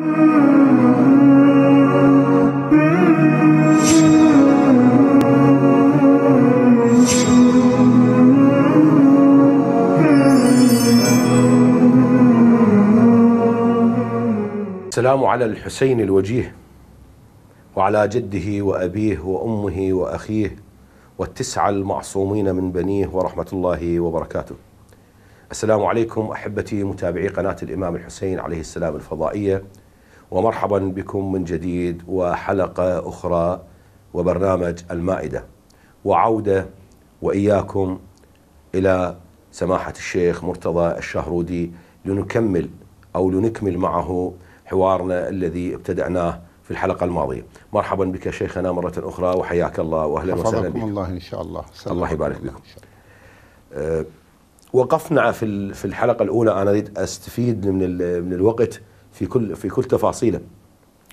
السلام على الحسين الوجيه وعلى جده وأبيه وأمه وأخيه والتسعة المعصومين من بنيه ورحمة الله وبركاته السلام عليكم أحبتي متابعي قناة الإمام الحسين عليه السلام الفضائية ومرحبا بكم من جديد وحلقة أخرى وبرنامج المائدة وعودة وإياكم إلى سماحة الشيخ مرتضى الشهرودي لنكمل أو لنكمل معه حوارنا الذي ابتدأناه في الحلقة الماضية مرحبا بك شيخنا مرة أخرى وحياك الله وأهلا وسهلا بك الله إن شاء الله الله يبارك بكم أه، وقفنا في في الحلقة الأولى أنا أريد أستفيد من من الوقت في كل في كل تفاصيله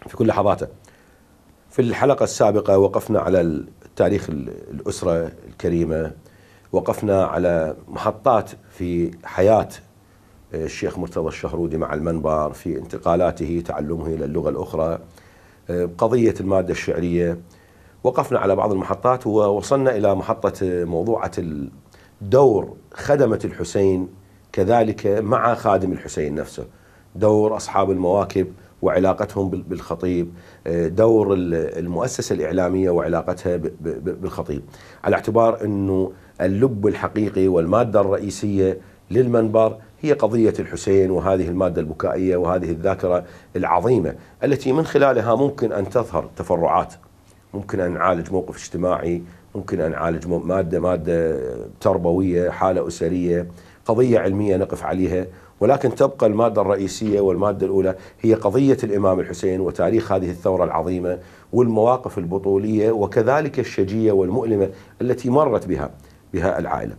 في كل لحظاته في الحلقة السابقة وقفنا على تاريخ الأسرة الكريمة وقفنا على محطات في حياة آه، الشيخ مرتضى الشهرودي مع المنبر في انتقالاته تعلمه إلى اللغة الأخرى آه، قضية المادة الشعرية وقفنا على بعض المحطات ووصلنا إلى محطة آه، موضوعة الدور خدمة الحسين كذلك مع خادم الحسين نفسه دور أصحاب المواكب وعلاقتهم بالخطيب آه، دور المؤسسة الإعلامية وعلاقتها بالخطيب على اعتبار أنه اللب الحقيقي والمادة الرئيسية للمنبر هي قضية الحسين وهذه المادة البكائية وهذه الذاكرة العظيمة التي من خلالها ممكن أن تظهر تفرعات ممكن أن نعالج موقف اجتماعي ممكن أن نعالج مادة مادة تربوية حالة أسرية قضية علمية نقف عليها ولكن تبقى المادة الرئيسية والمادة الأولى هي قضية الإمام الحسين وتاريخ هذه الثورة العظيمة والمواقف البطولية وكذلك الشجية والمؤلمة التي مرت بها بها العائلة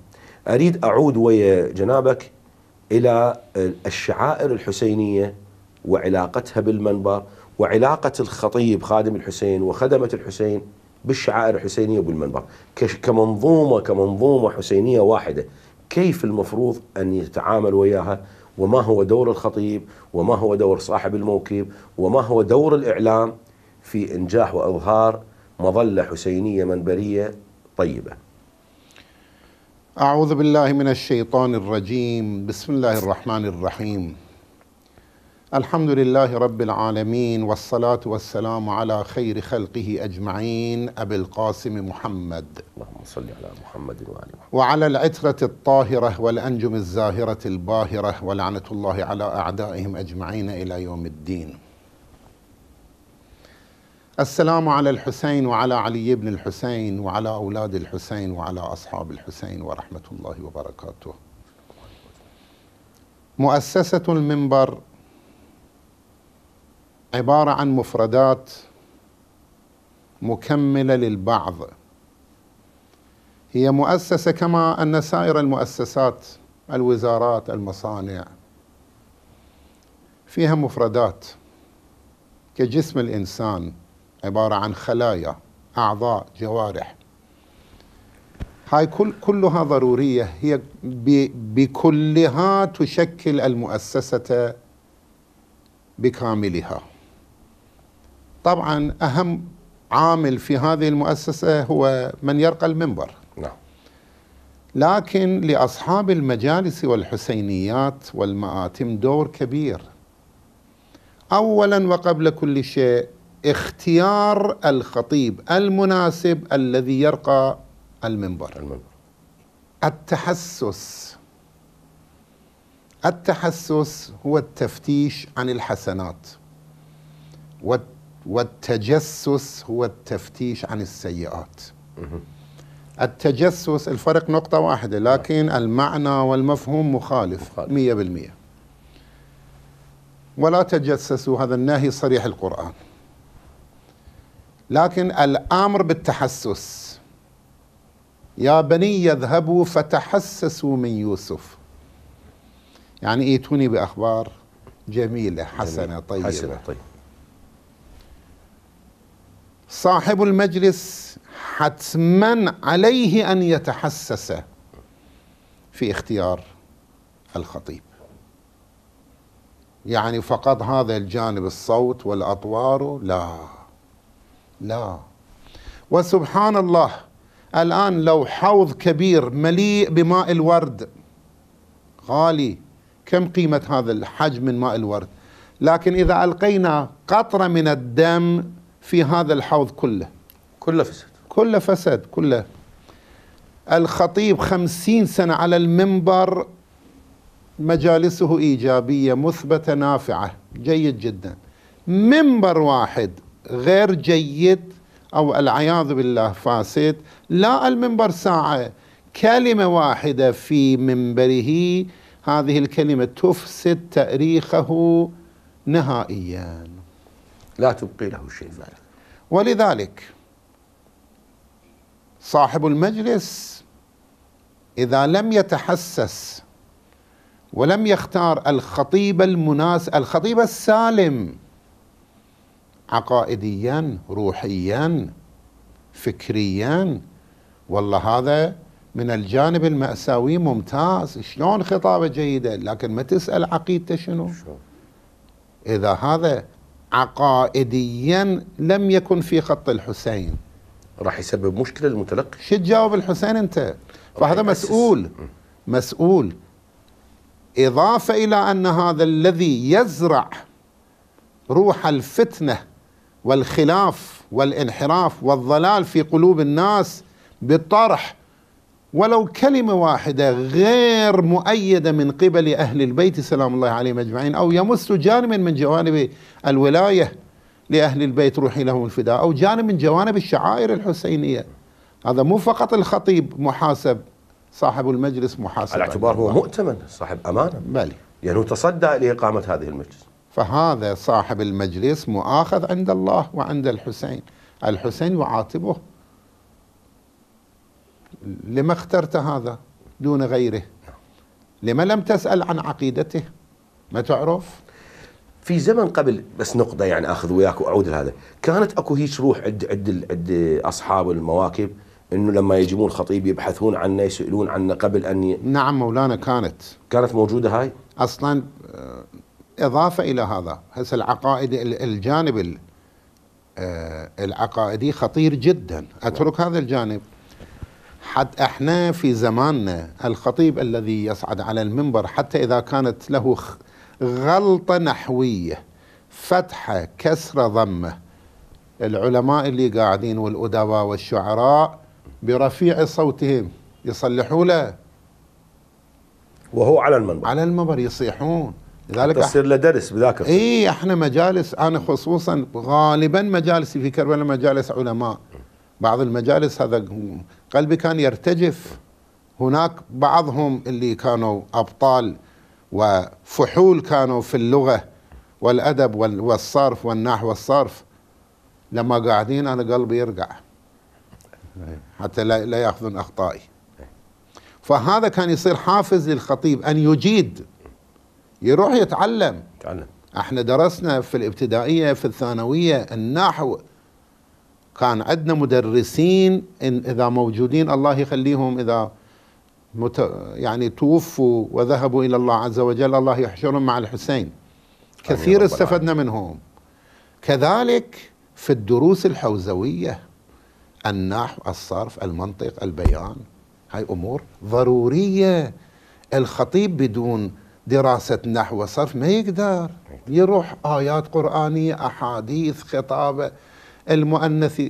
أريد أعود ويا جنابك إلى الشعائر الحسينية وعلاقتها بالمنبر وعلاقة الخطيب خادم الحسين وخدمة الحسين بالشعائر الحسينية وبالمنبر كمنظومة كمنظومة حسينية واحدة كيف المفروض أن يتعامل وياها وما هو دور الخطيب وما هو دور صاحب الموكب وما هو دور الإعلام في إنجاح وإظهار مظلة حسينية منبرية طيبة أعوذ بالله من الشيطان الرجيم بسم الله الرحمن الرحيم الحمد لله رب العالمين والصلاة والسلام على خير خلقه أجمعين أبي القاسم محمد اللهم صل على محمد وعلى محمد وعلى العترة الطاهرة والأنجم الزاهرة الباهرة ولعنة الله على أعدائهم أجمعين إلى يوم الدين السلام على الحسين وعلى علي بن الحسين وعلى أولاد الحسين وعلى أصحاب الحسين ورحمة الله وبركاته مؤسسة المنبر عباره عن مفردات مكمله للبعض هي مؤسسه كما ان سائر المؤسسات الوزارات المصانع فيها مفردات كجسم الانسان عباره عن خلايا اعضاء جوارح هاي كل كلها ضروريه هي بكلها تشكل المؤسسه بكاملها طبعا أهم عامل في هذه المؤسسة هو من يرقى المنبر نعم لكن لأصحاب المجالس والحسينيات والمآتم دور كبير أولا وقبل كل شيء اختيار الخطيب المناسب الذي يرقى المنبر المنبر التحسس التحسس هو التفتيش عن الحسنات والتجسس هو التفتيش عن السيئات التجسس الفرق نقطة واحدة لكن المعنى والمفهوم مخالف مية بالمية ولا تجسسوا هذا النهي صريح القرآن لكن الامر بالتحسس يا بني يذهبوا فتحسسوا من يوسف يعني ايتوني باخبار جميله حسنه طيبه حسنه طيبه صاحب المجلس حتما عليه ان يتحسس في اختيار الخطيب يعني فقط هذا الجانب الصوت والاطوار لا لا وسبحان الله الان لو حوض كبير مليء بماء الورد غالي كم قيمه هذا الحجم من ماء الورد لكن اذا القينا قطره من الدم في هذا الحوض كله كله فسد كله فسد كله الخطيب خمسين سنة على المنبر مجالسه إيجابية مثبتة نافعة جيد جدا منبر واحد غير جيد أو العياذ بالله فاسد لا المنبر ساعة كلمة واحدة في منبره هذه الكلمة تفسد تاريخه نهائيا لا تبقي له شيء فعلا ولذلك صاحب المجلس اذا لم يتحسس ولم يختار الخطيب المناسب الخطيب السالم عقائديا روحيا فكريا والله هذا من الجانب المأساوي ممتاز شلون خطابة جيدة لكن ما تسأل عقيدته شنو إذا هذا عقائديا لم يكن في خط الحسين راح يسبب مشكله للمتلقي شو تجاوب الحسين انت فهذا مسؤول مسؤول اضافه الى ان هذا الذي يزرع روح الفتنه والخلاف والانحراف والضلال في قلوب الناس بالطرح ولو كلمة واحدة غير مؤيدة من قبل أهل البيت سلام الله عليهم أجمعين أو يمس جانب من جوانب الولاية لأهل البيت روحي لهم الفداء أو جانب من جوانب الشعائر الحسينية هذا مو فقط الخطيب محاسب صاحب المجلس محاسب على اعتبار هو مؤتمن صاحب أمانة بالي يعني تصدى لإقامة هذه المجلس فهذا صاحب المجلس مؤاخذ عند الله وعند الحسين الحسين يعاتبه لما اخترت هذا دون غيره لما لم تسأل عن عقيدته ما تعرف في زمن قبل بس نقطه يعني اخذ وياك واعود لهذا كانت اكو هيش روح عند عند عند اصحاب المواكب انه لما يجيبون خطيب يبحثون عنه يسالون عنه قبل ان ي... نعم مولانا كانت كانت موجوده هاي اصلا آه، اضافه الى هذا هسه العقائد الجانب آه، العقائدي خطير جدا اترك هذا الجانب حتى احنا في زماننا الخطيب الذي يصعد على المنبر حتى اذا كانت له غلطه نحويه فتحه كسره ضمه العلماء اللي قاعدين والادباء والشعراء برفيع صوتهم يصلحوا له وهو على المنبر على المنبر يصيحون لذلك تصير له درس بذاك اي احنا مجالس انا خصوصا غالبا مجالسي في كربلاء مجالس علماء بعض المجالس هذا قلبي كان يرتجف هناك بعضهم اللي كانوا أبطال وفحول كانوا في اللغة والأدب والصرف والنحو والصرف لما قاعدين أنا قلبي يرقع حتى لا, لا يأخذون أخطائي فهذا كان يصير حافز للخطيب أن يجيد يروح يتعلم يتعلم احنا درسنا في الابتدائية في الثانوية النحو كان عندنا مدرسين إن إذا موجودين الله يخليهم إذا مت يعني توفوا وذهبوا إلى الله عز وجل الله يحشرهم مع الحسين كثير استفدنا منهم كذلك في الدروس الحوزوية النحو الصرف المنطق البيان هاي أمور ضرورية الخطيب بدون دراسة نحو وصرف ما يقدر يروح آيات قرآنية أحاديث خطابة المؤنث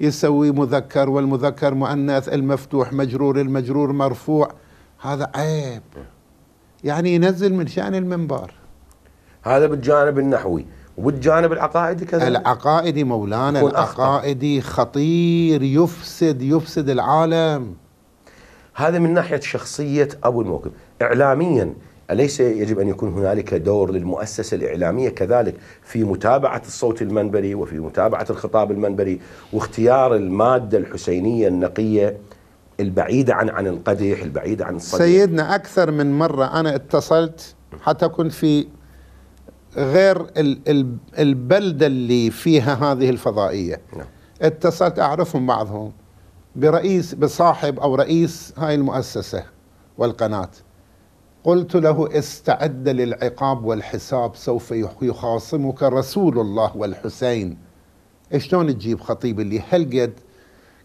يسوي مذكر والمذكر مؤنث المفتوح مجرور المجرور مرفوع هذا عيب يعني ينزل من شأن المنبر هذا بالجانب النحوي وبالجانب العقائدي كذلك العقائدي مولانا العقائدي خطير يفسد يفسد العالم هذا من ناحية شخصية أبو الموكب إعلاميا أليس يجب أن يكون هنالك دور للمؤسسة الإعلامية كذلك في متابعة الصوت المنبري وفي متابعة الخطاب المنبري واختيار المادة الحسينية النقية البعيدة عن عن القدح البعيدة عن الصديق سيدنا أكثر من مرة أنا اتصلت حتى كنت في غير البلدة اللي فيها هذه الفضائية نعم. اتصلت أعرفهم بعضهم برئيس بصاحب أو رئيس هاي المؤسسة والقناة قلت له استعد للعقاب والحساب سوف يخاصمك رسول الله والحسين شلون تجيب خطيب اللي قد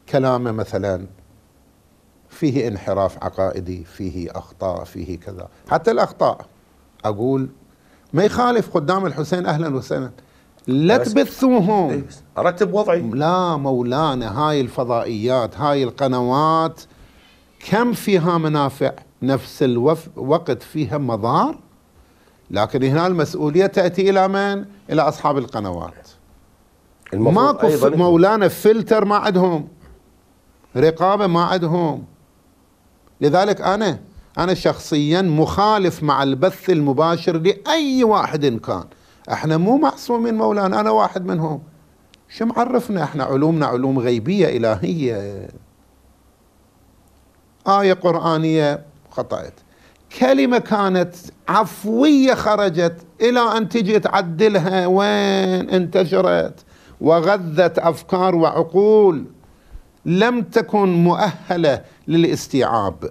كلامه مثلا فيه انحراف عقائدي فيه اخطاء فيه كذا حتى الاخطاء اقول ما يخالف قدام الحسين اهلا وسهلا لا تبثوهم إيه، ارتب وضعي لا مولانا هاي الفضائيات هاي القنوات كم فيها منافع نفس الوقت فيها مضار لكن هنا المسؤولية تأتي إلى من؟ إلى أصحاب القنوات ماكو مولانا فلتر ما عندهم رقابة ما عندهم لذلك أنا أنا شخصيا مخالف مع البث المباشر لأي واحد إن كان احنا مو معصومين مولانا أنا واحد منهم شو معرفنا احنا علومنا علوم غيبية إلهية آية قرآنية خطأت كلمة كانت عفوية خرجت إلى أن تجي تعدلها وين انتشرت وغذت أفكار وعقول لم تكن مؤهلة للاستيعاب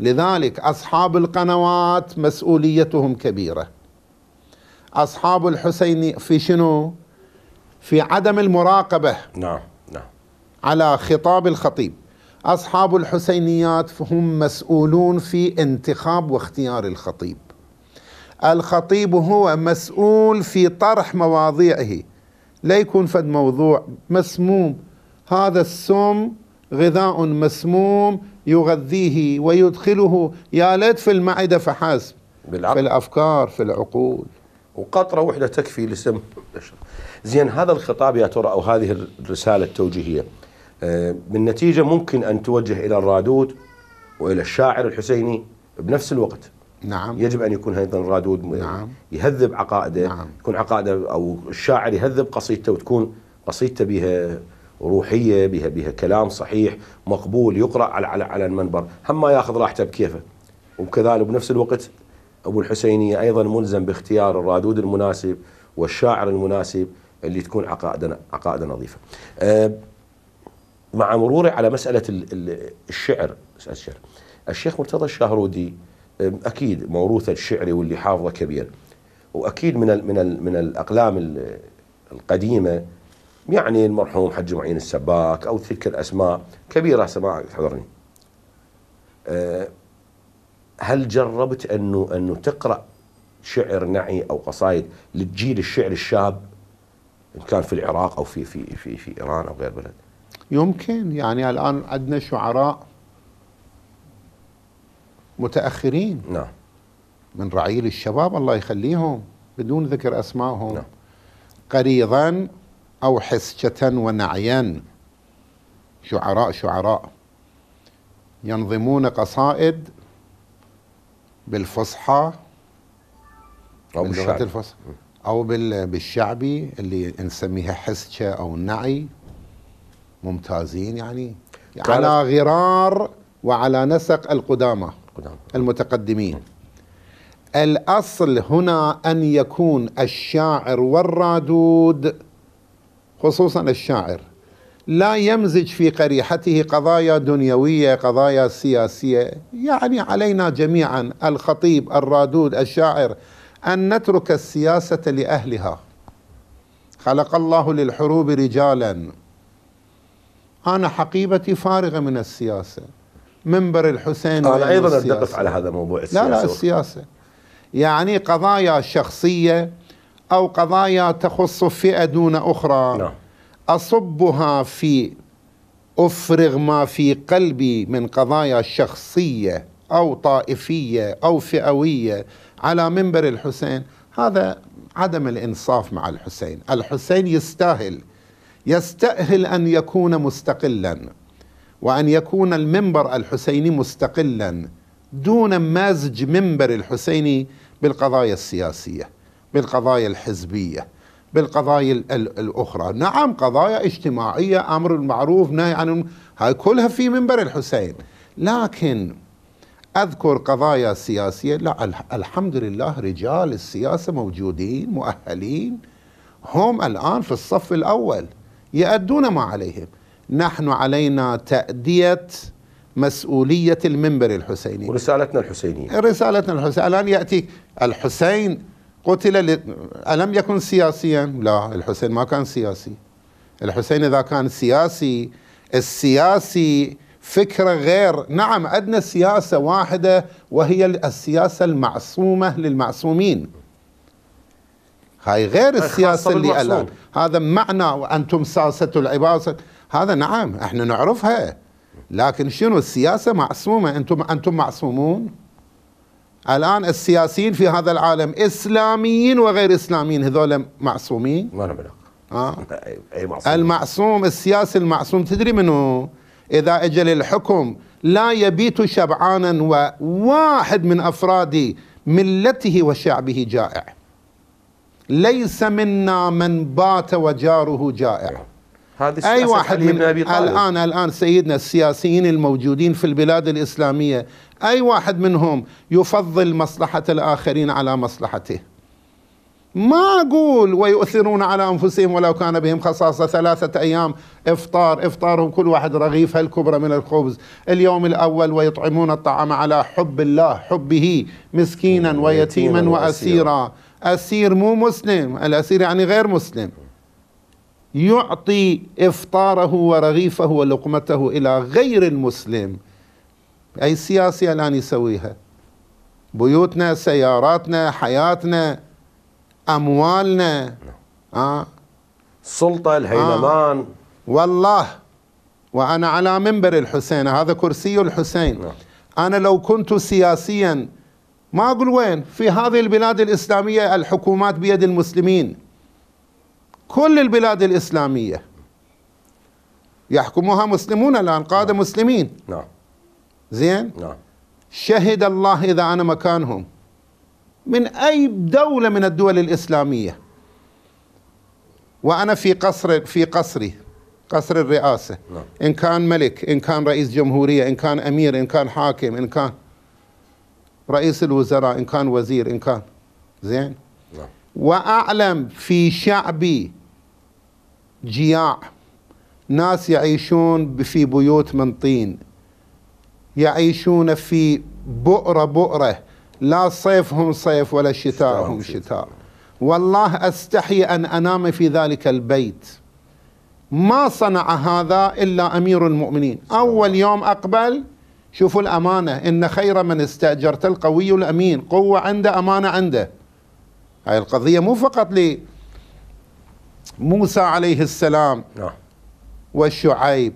لذلك أصحاب القنوات مسؤوليتهم كبيرة أصحاب الحسين في شنو؟ في عدم المراقبة نعم نعم على خطاب الخطيب أصحاب الحسينيات هم مسؤولون في انتخاب واختيار الخطيب الخطيب هو مسؤول في طرح مواضيعه لا يكون فد موضوع مسموم هذا السم غذاء مسموم يغذيه ويدخله يا ليت في المعدة فحسب في الأفكار في العقول وقطرة وحدة تكفي لسم زين هذا الخطاب يا ترى أو هذه الرسالة التوجيهية آه، بالنتيجة ممكن أن توجه إلى الرادود وإلى الشاعر الحسيني بنفس الوقت نعم يجب أن يكون أيضا الرادود نعم يهذب عقائده نعم يكون عقائده أو الشاعر يهذب قصيدته وتكون قصيدته بها روحية بها بها كلام صحيح مقبول يقرأ على على على المنبر هم ما ياخذ راحته بكيفه وكذلك بنفس الوقت أبو الحسينية أيضا ملزم باختيار الرادود المناسب والشاعر المناسب اللي تكون عقائدنا عقائدنا نظيفة أه مع مروري على مسألة الشعر الشعر الشيخ مرتضى الشهرودي أكيد موروث الشعري واللي حافظه كبير وأكيد من من من الأقلام القديمة يعني المرحوم حج معين السباك أو تلك الأسماء كبيرة سماع تحضرني أه، هل جربت أنه أنه تقرأ شعر نعي أو قصايد للجيل الشعر الشاب إن كان في العراق أو في في في في إيران أو غير بلد يمكن يعني الآن عندنا شعراء متأخرين نعم من رعيل الشباب الله يخليهم بدون ذكر أسمائهم نعم قريضا أو حسجة ونعيا شعراء شعراء ينظمون قصائد بالفصحى أو بالشعبي أو بالشعبي اللي نسميها حسجة أو نعي ممتازين يعني, يعني على غرار وعلى نسق القدامى المتقدمين الأصل هنا أن يكون الشاعر والرادود خصوصا الشاعر لا يمزج في قريحته قضايا دنيوية قضايا سياسية يعني علينا جميعا الخطيب الرادود الشاعر أن نترك السياسة لأهلها خلق الله للحروب رجالا أنا حقيبتي فارغة من السياسة منبر الحسين أنا أيضا أدقف على هذا موضوع السياسة لا لا السياسة يعني قضايا شخصية أو قضايا تخص فئة دون أخرى نعم. أصبها في أفرغ ما في قلبي من قضايا شخصية أو طائفية أو فئوية على منبر الحسين هذا عدم الإنصاف مع الحسين الحسين يستاهل يستأهل أن يكون مستقلا وأن يكون المنبر الحسيني مستقلا دون مازج منبر الحسيني بالقضايا السياسية بالقضايا الحزبية بالقضايا الأخرى نعم قضايا اجتماعية أمر المعروف نهي عن هاي كلها في منبر الحسين لكن أذكر قضايا سياسية لا الحمد لله رجال السياسة موجودين مؤهلين هم الآن في الصف الأول يأدون ما عليهم نحن علينا تأدية مسؤولية المنبر الحسيني ورسالتنا الحسينية رسالتنا الحسينية الآن يأتي الحسين قتل ل... ألم يكن سياسيا لا الحسين ما كان سياسي الحسين إذا كان سياسي السياسي فكرة غير نعم أدنى سياسة واحدة وهي السياسة المعصومة للمعصومين هاي غير السياسة اللي الآن هذا معنى وأنتم ساسة العباسة هذا نعم احنا نعرفها لكن شنو السياسة معصومة أنتم أنتم معصومون الآن السياسيين في هذا العالم إسلاميين وغير إسلاميين هذول معصومين ما نبلغ آه. المعصوم السياسي المعصوم تدري منه إذا أجل الحكم لا يبيت شبعانا وواحد من أفراد ملته وشعبه جائع ليس منا من بات وجاره جائع نعم. هذه أي واحد من أبي طالب. الآن الآن سيدنا السياسيين الموجودين في البلاد الإسلامية أي واحد منهم يفضل مصلحة الآخرين على مصلحته ما أقول ويؤثرون على أنفسهم ولو كان بهم خصاصة ثلاثة أيام إفطار إفطارهم كل واحد رغيف الكبرى من الخبز اليوم الأول ويطعمون الطعام على حب الله حبه مسكينا ويتيما وأسيرا أسير مو مسلم الأسير يعني غير مسلم يعطي إفطاره ورغيفه ولقمته إلى غير المسلم أي سياسة الآن يسويها بيوتنا سياراتنا حياتنا أموالنا نعم. آه. السلطة آه. الهيلمان آه. والله وأنا على منبر الحسين هذا كرسي الحسين نعم. أنا لو كنت سياسيا ما أقول وين في هذه البلاد الإسلامية الحكومات بيد المسلمين كل البلاد الإسلامية يحكمها مسلمون الآن قادة نعم. مسلمين نعم زين نعم شهد الله إذا أنا مكانهم من أي دولة من الدول الإسلامية وأنا في قصر في قصري قصر الرئاسة نعم. إن كان ملك إن كان رئيس جمهورية إن كان أمير إن كان حاكم إن كان رئيس الوزراء إن كان وزير إن كان زين نعم. وأعلم في شعبي جياع ناس يعيشون في بيوت من طين يعيشون في بؤرة بؤرة لا صيفهم صيف ولا شتاءهم شتاء, شتاء. والله استحي ان انام في ذلك البيت ما صنع هذا الا امير المؤمنين اول نعم. يوم اقبل شوفوا الأمانة إن خير من استأجرت القوي الأمين قوة عنده أمانة عنده هاي القضية مو فقط لموسى عليه السلام نعم. والشعيب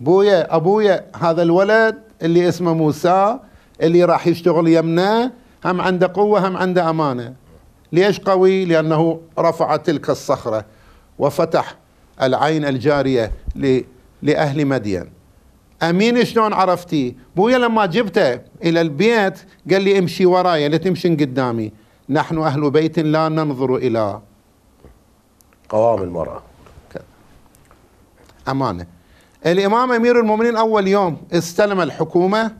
بويا أبويا هذا الولد اللي اسمه موسى اللي راح يشتغل يمنا هم عنده قوة هم عنده أمانة ليش قوي لأنه رفع تلك الصخرة وفتح العين الجارية لأهل مدين امين شلون عرفتيه بويا لما جبته الى البيت قال لي امشي ورايا لا يعني تمشي قدامي نحن اهل بيت لا ننظر الى قوام المراه امانه الامام امير المؤمنين اول يوم استلم الحكومه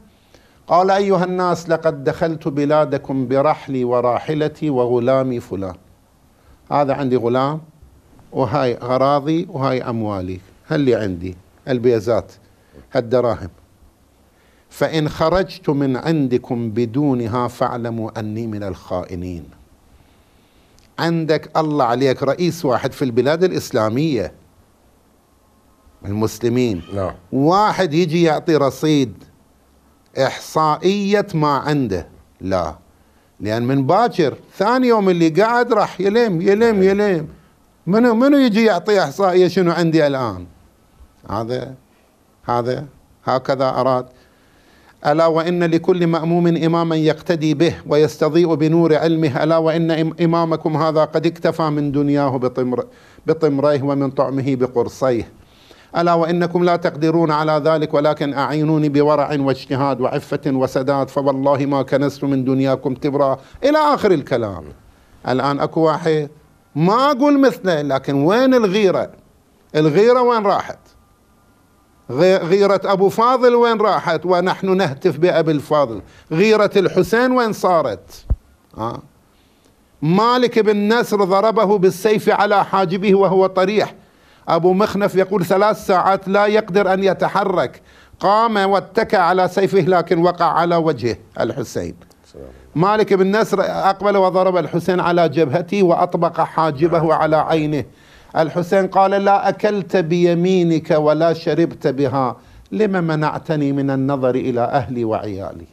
قال ايها الناس لقد دخلت بلادكم برحلي وراحلتي وغلامي فلان هذا عندي غلام وهاي اراضي وهاي اموالي هل اللي عندي البيزات الدراهم فإن خرجت من عندكم بدونها فاعلموا أني من الخائنين عندك الله عليك رئيس واحد في البلاد الإسلامية المسلمين لا. واحد يجي يعطي رصيد إحصائية ما عنده لا لأن من باكر ثاني يوم اللي قاعد راح يلم يلم يلم منو منو يجي يعطي إحصائية شنو عندي الآن هذا هذا هكذا أراد ألا وإن لكل مأموم إماما يقتدي به ويستضيء بنور علمه ألا وإن إمامكم هذا قد اكتفى من دنياه بطمر بطمريه ومن طعمه بقرصيه ألا وإنكم لا تقدرون على ذلك ولكن أعينوني بورع واجتهاد وعفة وسداد فوالله ما كنست من دنياكم تبرا إلى آخر الكلام الآن أكو واحد ما أقول مثله لكن وين الغيرة الغيرة وين راحت غيرة أبو فاضل وين راحت ونحن نهتف بأبي الفاضل غيرة الحسين وين صارت ها؟ آه. مالك بن نسر ضربه بالسيف على حاجبه وهو طريح أبو مخنف يقول ثلاث ساعات لا يقدر أن يتحرك قام واتكى على سيفه لكن وقع على وجهه الحسين مالك بن نسر أقبل وضرب الحسين على جبهته وأطبق حاجبه على عينه الحسين قال لا أكلت بيمينك ولا شربت بها لم منعتني من النظر إلى أهلي وعيالي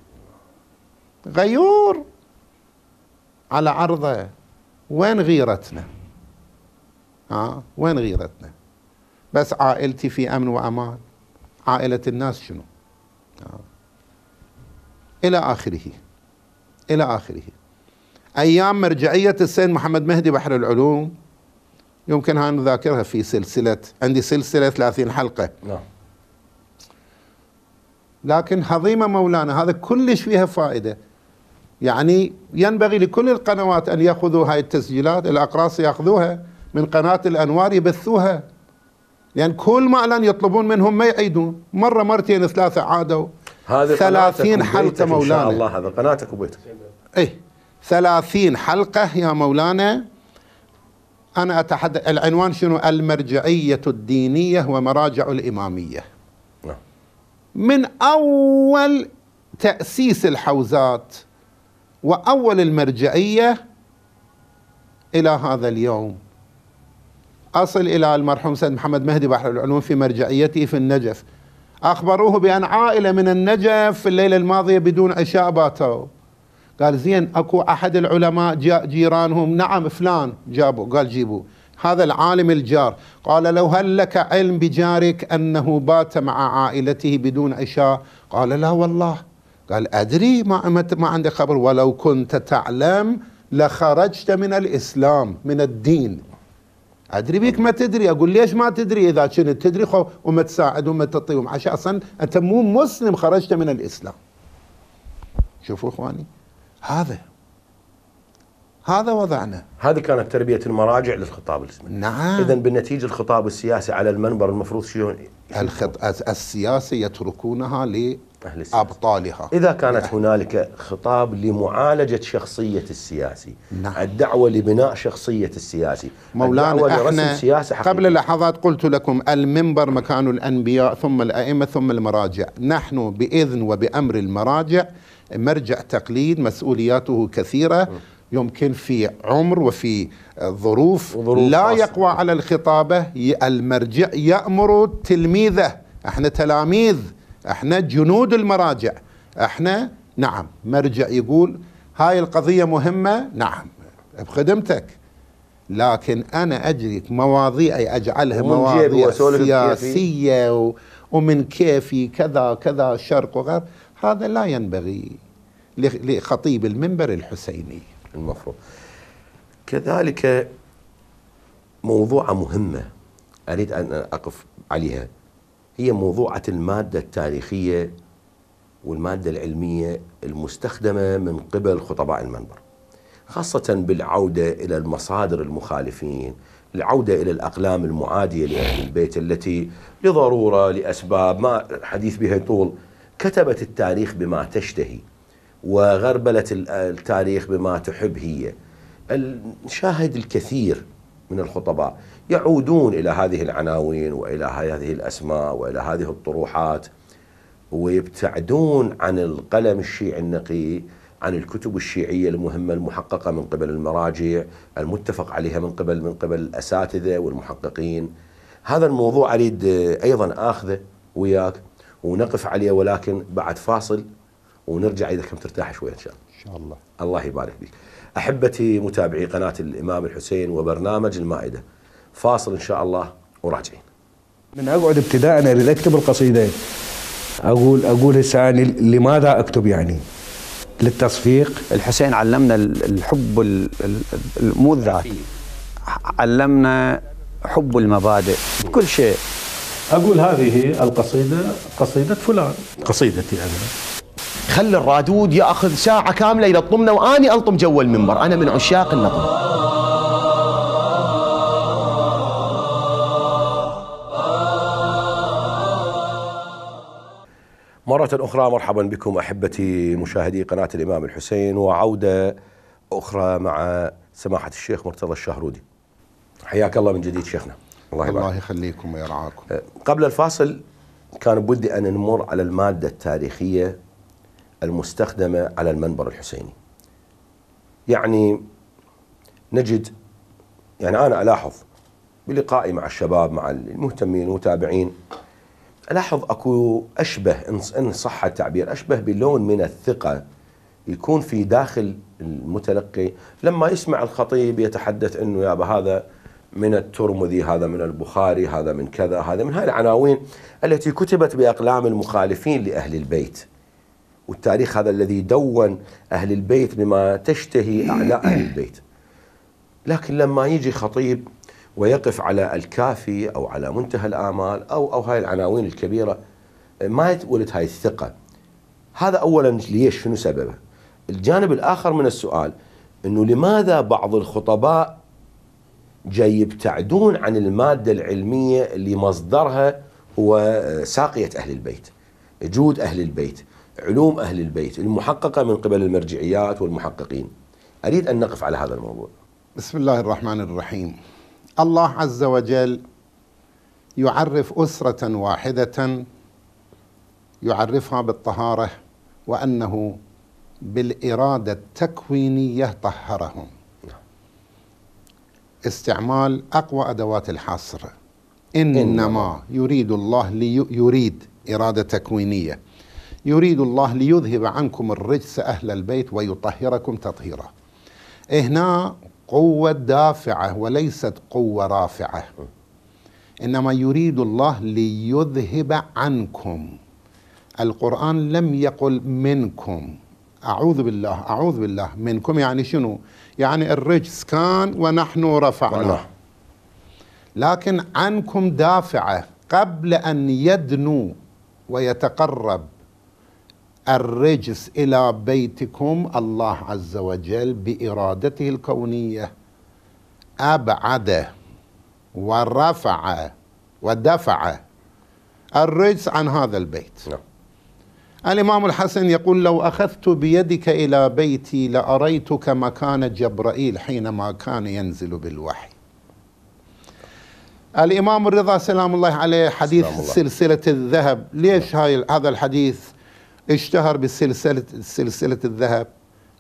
غيور على عرضه وين غيرتنا ها وين غيرتنا بس عائلتي في أمن وأمان عائلة الناس شنو إلى آخره إلى آخره أيام مرجعية السيد محمد مهدي بحر العلوم يمكنها أن نذاكرها في سلسلة عندي سلسلة 30 حلقة نعم لكن هضيمة مولانا هذا كلش فيها فائدة يعني ينبغي لكل القنوات أن يأخذوا هاي التسجيلات الأقراص يأخذوها من قناة الأنوار يبثوها لأن يعني كل ما لن يطلبون منهم ما يعيدون مرة مرتين ثلاثة عادوا هذه 30 حلقة مولانا إن شاء الله هذا قناتك وبيتك أي 30 حلقة يا مولانا أنا أتحدث العنوان شنو المرجعية الدينية ومراجع الإمامية نعم. من أول تأسيس الحوزات وأول المرجعية إلى هذا اليوم أصل إلى المرحوم سيد محمد مهدي بحر العلوم في مرجعيته في النجف أخبروه بأن عائلة من النجف في الليلة الماضية بدون عشاء باتوا قال زين اكو احد العلماء جيرانهم نعم فلان جابوا قال جيبوه هذا العالم الجار قال لو هل لك علم بجارك أنه بات مع عائلته بدون عشاء قال لا والله قال أدري ما, ما عندي خبر ولو كنت تعلم لخرجت من الإسلام من الدين أدري بيك ما تدري أقول ليش ما تدري إذا كنت تدري خو وما تساعد وما تطيهم عشان أصلا أنت مو مسلم خرجت من الإسلام شوفوا إخواني هذا هذا وضعنا هذه كانت تربيه المراجع للخطاب الاسلامي نعم اذا بالنتيجه الخطاب السياسي على المنبر المفروض شلون الخط... السياسي يتركونها لابطالها اذا كانت نعم. هنالك خطاب لمعالجه شخصيه السياسي نعم. الدعوه لبناء شخصيه السياسي مولانا احنا سياسي قبل لحظات قلت لكم المنبر مكان الانبياء ثم الائمه ثم المراجع نحن باذن وبامر المراجع مرجع تقليد مسؤولياته كثيرة يمكن في عمر وفي ظروف لا يقوى على الخطابة المرجع يأمر تلميذه احنا تلاميذ احنا جنود المراجع احنا نعم مرجع يقول هاي القضية مهمة نعم بخدمتك لكن انا اجري مواضيعي اجعلها مواضيع سياسيه ومن كيفي كذا كذا شرق وغرب هذا لا ينبغي لخطيب المنبر الحسيني المفروض كذلك موضوعة مهمة أريد أن أقف عليها هي موضوعة المادة التاريخية والمادة العلمية المستخدمة من قبل خطباء المنبر خاصة بالعودة إلى المصادر المخالفين العودة إلى الأقلام المعادية لأهل البيت التي لضرورة لأسباب ما الحديث بها طول كتبت التاريخ بما تشتهي وغربلت التاريخ بما تحب هي نشاهد الكثير من الخطباء يعودون إلى هذه العناوين وإلى هذه الأسماء وإلى هذه الطروحات ويبتعدون عن القلم الشيعي النقي عن الكتب الشيعية المهمة المحققة من قبل المراجع المتفق عليها من قبل من قبل الأساتذة والمحققين هذا الموضوع أريد أيضا آخذه وياك ونقف عليه ولكن بعد فاصل ونرجع اذا كم ترتاح شويه ان شاء الله. ان شاء الله. الله يبارك فيك. احبتي متابعي قناه الامام الحسين وبرنامج المائده. فاصل ان شاء الله وراجعين. من اقعد ابتداء انا اريد اكتب القصيده اقول اقول هسه لماذا اكتب يعني؟ للتصفيق الحسين علمنا الحب مو الذات علمنا حب المبادئ كل شيء أقول هذه القصيدة قصيدة فلان قصيدتي أنا خل الرادود ياخذ ساعة كاملة يلطمنا واني الطم جو المنبر، انا من عشاق النطم مرة أخرى مرحبا بكم أحبتي مشاهدي قناة الإمام الحسين وعودة أخرى مع سماحة الشيخ مرتضى الشهرودي حياك الله من جديد شيخنا الله, الله يخليكم ويرعاكم أه، قبل الفاصل كان بودي أن نمر على المادة التاريخية المستخدمة على المنبر الحسيني يعني نجد يعني أنا ألاحظ بلقائي مع الشباب مع المهتمين والمتابعين ألاحظ أكو أشبه إن صح التعبير أشبه بلون من الثقة يكون في داخل المتلقي لما يسمع الخطيب يتحدث أنه يابا هذا من الترمذي هذا من البخاري هذا من كذا هذا من هذه العناوين التي كتبت بأقلام المخالفين لأهل البيت والتاريخ هذا الذي دون أهل البيت بما تشتهي أعلى أهل البيت لكن لما يجي خطيب ويقف على الكافي أو على منتهى الآمال أو أو هاي العناوين الكبيرة ما يتولد هاي الثقة هذا أولا ليش شنو سببه الجانب الآخر من السؤال أنه لماذا بعض الخطباء جاي يبتعدون عن المادة العلمية اللي مصدرها هو آه، ساقية أهل البيت جود أهل البيت علوم أهل البيت المحققة من قبل المرجعيات والمحققين أريد أن نقف على هذا الموضوع بسم الله الرحمن الرحيم الله عز وجل يعرف أسرة واحدة يعرفها بالطهارة وأنه بالإرادة التكوينية طهرهم استعمال اقوى ادوات الحصر انما يريد الله لي يريد اراده تكوينيه يريد الله ليذهب عنكم الرجس اهل البيت ويطهركم تطهيرا هنا قوه دافعه وليست قوه رافعه انما يريد الله ليذهب عنكم القران لم يقل منكم اعوذ بالله اعوذ بالله منكم يعني شنو يعني الرجس كان ونحن رفعناه لكن عنكم دافعه قبل ان يدنو ويتقرب الرجس الى بيتكم الله عز وجل بارادته الكونيه ابعد ورفع ودفع الرجس عن هذا البيت نعم. الإمام الحسن يقول لو أخذت بيدك إلى بيتي لأريتك مكان جبرائيل حينما كان ينزل بالوحي الإمام الرضا سلام الله عليه حديث الله. سلسلة الذهب ليش هاي هذا الحديث اشتهر بسلسلة سلسلة الذهب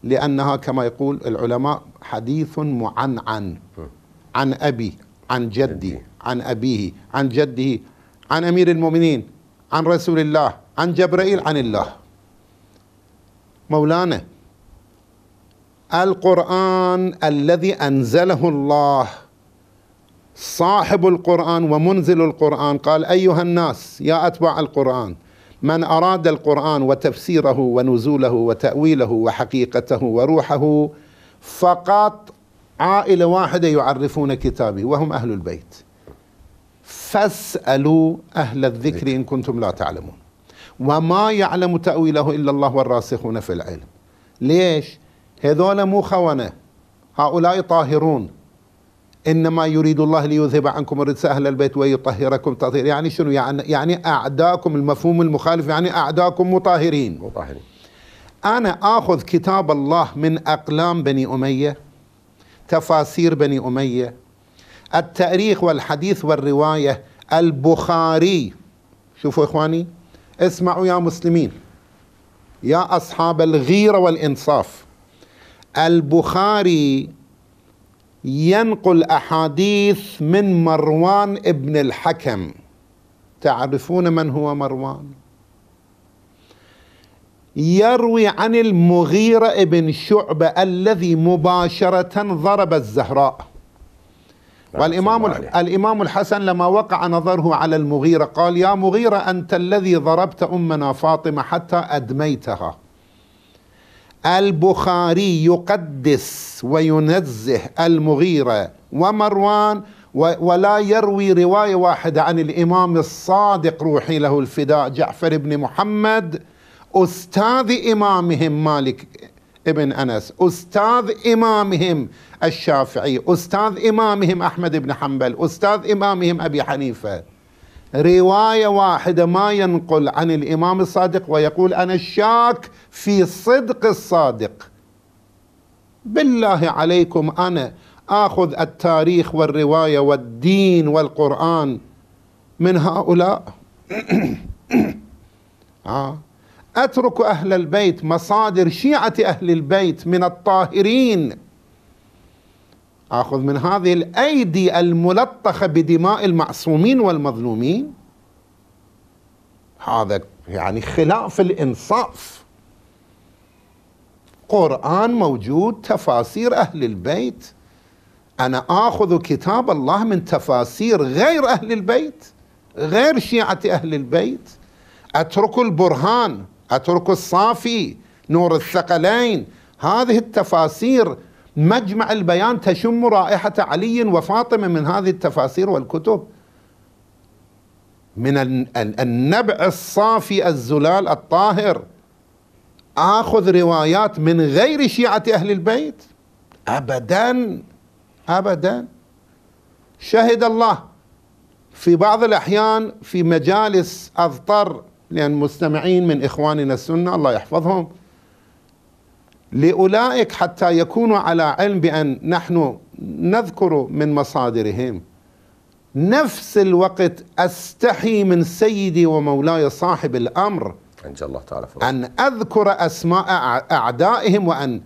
لأنها كما يقول العلماء حديث معنعن عن أبي عن جدي عن أبيه عن جده عن أمير المؤمنين عن رسول الله عن جبرائيل عن الله مولانا القرآن الذي أنزله الله صاحب القرآن ومنزل القرآن قال أيها الناس يا أتباع القرآن من أراد القرآن وتفسيره ونزوله وتأويله وحقيقته وروحه فقط عائلة واحدة يعرفون كتابي وهم أهل البيت فاسألوا أهل الذكر إن كنتم لا تعلمون وما يعلم تأويله إلا الله والراسخون في العلم ليش هذول مو خونة هؤلاء طاهرون إنما يريد الله ليذهب عنكم الرجس أهل البيت ويطهركم تطهير يعني شنو يعني, يعني أعداكم المفهوم المخالف يعني أعداكم مطهرين مطهرين أنا آخذ كتاب الله من أقلام بني أمية تفاسير بني أمية التاريخ والحديث والرواية البخاري شوفوا إخواني اسمعوا يا مسلمين يا اصحاب الغيره والانصاف البخاري ينقل احاديث من مروان ابن الحكم تعرفون من هو مروان يروي عن المغيره ابن شعبه الذي مباشره ضرب الزهراء والإمام الإمام الحسن لما وقع نظره على المغيرة قال يا مغيرة أنت الذي ضربت أمنا فاطمة حتى أدميتها البخاري يقدس وينزه المغيرة ومروان ولا يروي رواية واحدة عن الإمام الصادق روحي له الفداء جعفر بن محمد أستاذ إمامهم مالك ابن انس استاذ امامهم الشافعي استاذ امامهم احمد بن حنبل استاذ امامهم ابي حنيفه روايه واحده ما ينقل عن الامام الصادق ويقول انا الشاك في صدق الصادق بالله عليكم انا اخذ التاريخ والروايه والدين والقران من هؤلاء آه. اترك اهل البيت مصادر شيعه اهل البيت من الطاهرين اخذ من هذه الايدي الملطخه بدماء المعصومين والمظلومين هذا يعني خلاف الانصاف قران موجود تفاسير اهل البيت انا اخذ كتاب الله من تفاسير غير اهل البيت غير شيعه اهل البيت اترك البرهان أترك الصافي نور الثقلين هذه التفاسير مجمع البيان تشم رائحة علي وفاطمة من هذه التفاسير والكتب من النبع الصافي الزلال الطاهر آخذ روايات من غير شيعة أهل البيت أبدا أبدا شهد الله في بعض الأحيان في مجالس أضطر لأن مستمعين من إخواننا السنة الله يحفظهم لأولئك حتى يكونوا على علم بأن نحن نذكر من مصادرهم نفس الوقت أستحي من سيدي ومولاي صاحب الأمر أنجل الله تعالى فوق. أن أذكر أسماء أعدائهم وأن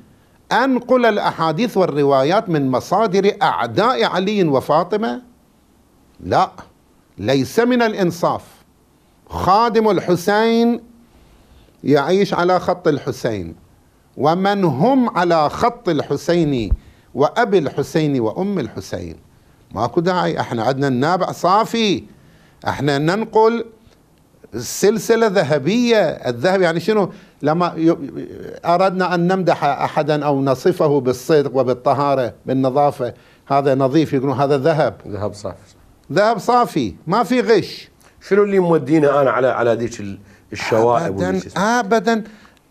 أنقل الأحاديث والروايات من مصادر أعداء علي وفاطمة لا ليس من الإنصاف خادم الحسين يعيش على خط الحسين ومن هم على خط الحسين وأبي الحسين وأم الحسين ماكو داعي احنا عندنا النابع صافي احنا ننقل سلسلة ذهبية الذهب يعني شنو لما أردنا أن نمدح أحدا أو نصفه بالصدق وبالطهارة بالنظافة هذا نظيف يقولون هذا ذهب ذهب صافي ذهب صافي ما في غش شنو اللي مودينا انا على على ذيك الشوائب ابدا ابدا